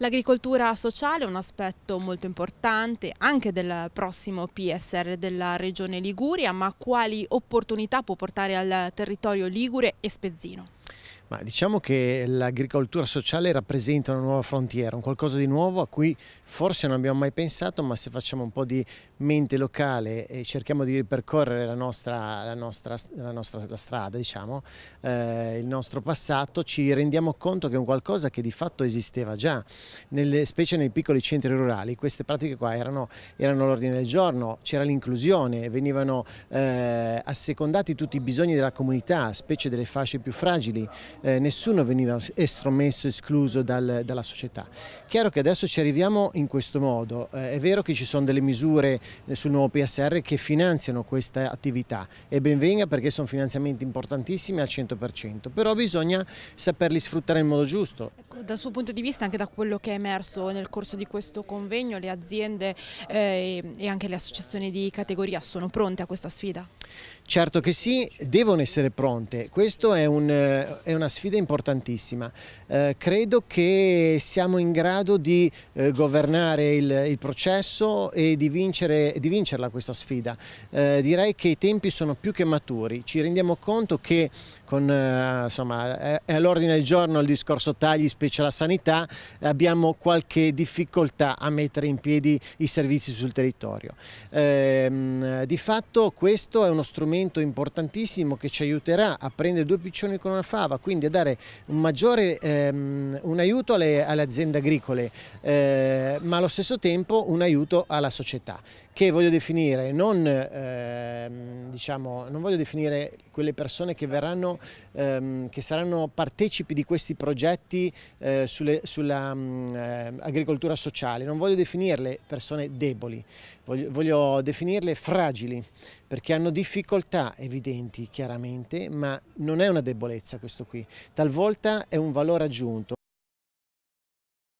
L'agricoltura sociale è un aspetto molto importante anche del prossimo PSR della Regione Liguria, ma quali opportunità può portare al territorio Ligure e Spezzino? Ma diciamo che l'agricoltura sociale rappresenta una nuova frontiera, un qualcosa di nuovo a cui forse non abbiamo mai pensato, ma se facciamo un po' di mente locale e cerchiamo di ripercorrere la nostra, la nostra, la nostra la strada, diciamo, eh, il nostro passato, ci rendiamo conto che è un qualcosa che di fatto esisteva già, nelle, specie nei piccoli centri rurali. Queste pratiche qua erano, erano l'ordine del giorno, c'era l'inclusione, venivano eh, assecondati tutti i bisogni della comunità, specie delle fasce più fragili eh, nessuno veniva estromesso, escluso dal, dalla società. Chiaro che adesso ci arriviamo in questo modo, eh, è vero che ci sono delle misure eh, sul nuovo PSR che finanziano questa attività e benvenga perché sono finanziamenti importantissimi al 100%, però bisogna saperli sfruttare in modo giusto. Ecco, dal suo punto di vista, anche da quello che è emerso nel corso di questo convegno, le aziende eh, e anche le associazioni di categoria sono pronte a questa sfida? Certo che sì, devono essere pronte, questa è, un, eh, è una sfida importantissima. Eh, credo che siamo in grado di eh, governare il, il, processo e di, vincere, di vincerla questa sfida. Eh, direi che i tempi sono più che maturi, ci rendiamo conto che con, eh, insomma, è, all'ordine del giorno il discorso tagli, specie la sanità, abbiamo qualche difficoltà a mettere in piedi i servizi sul territorio. Ehm, di fatto questo è un uno strumento importantissimo che ci aiuterà a prendere due piccioni con una fava, quindi a dare un maggiore ehm, un aiuto alle, alle aziende agricole, eh, ma allo stesso tempo un aiuto alla società che voglio definire non, ehm, diciamo, non voglio definire quelle persone che verranno ehm, che saranno partecipi di questi progetti eh, sulle, sulla mh, mm, eh, agricoltura sociale, non voglio definirle persone deboli, voglio, voglio definirle fragili perché hanno difficoltà difficoltà evidenti chiaramente, ma non è una debolezza questo qui, talvolta è un valore aggiunto.